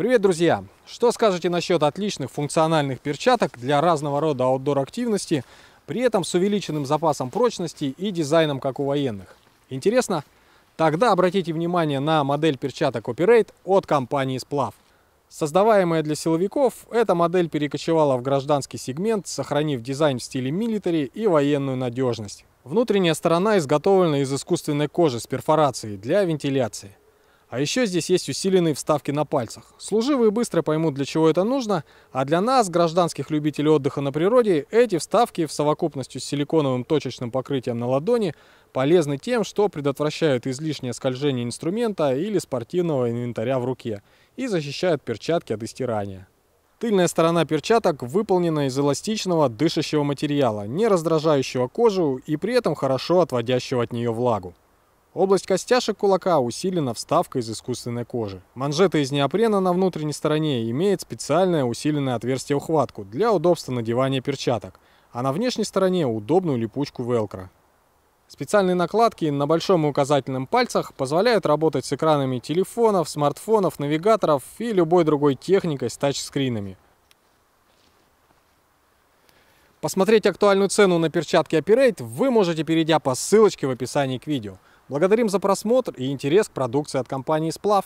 Привет, друзья! Что скажете насчет отличных функциональных перчаток для разного рода аутдор-активности, при этом с увеличенным запасом прочности и дизайном, как у военных? Интересно? Тогда обратите внимание на модель перчаток Operate от компании Сплав. Создаваемая для силовиков, эта модель перекочевала в гражданский сегмент, сохранив дизайн в стиле милитари и военную надежность. Внутренняя сторона изготовлена из искусственной кожи с перфорацией для вентиляции. А еще здесь есть усиленные вставки на пальцах. Служивые быстро поймут, для чего это нужно, а для нас, гражданских любителей отдыха на природе, эти вставки в совокупности с силиконовым точечным покрытием на ладони полезны тем, что предотвращают излишнее скольжение инструмента или спортивного инвентаря в руке и защищают перчатки от истирания. Тыльная сторона перчаток выполнена из эластичного дышащего материала, не раздражающего кожу и при этом хорошо отводящего от нее влагу. Область костяшек кулака усилена вставкой из искусственной кожи. Манжета из неопрена на внутренней стороне имеет специальное усиленное отверстие-ухватку для удобства надевания перчаток, а на внешней стороне удобную липучку велкро. Специальные накладки на большом и указательном пальцах позволяют работать с экранами телефонов, смартфонов, навигаторов и любой другой техникой с тачскринами. Посмотреть актуальную цену на перчатки Apirate вы можете, перейдя по ссылочке в описании к видео. Благодарим за просмотр и интерес к продукции от компании «Сплав».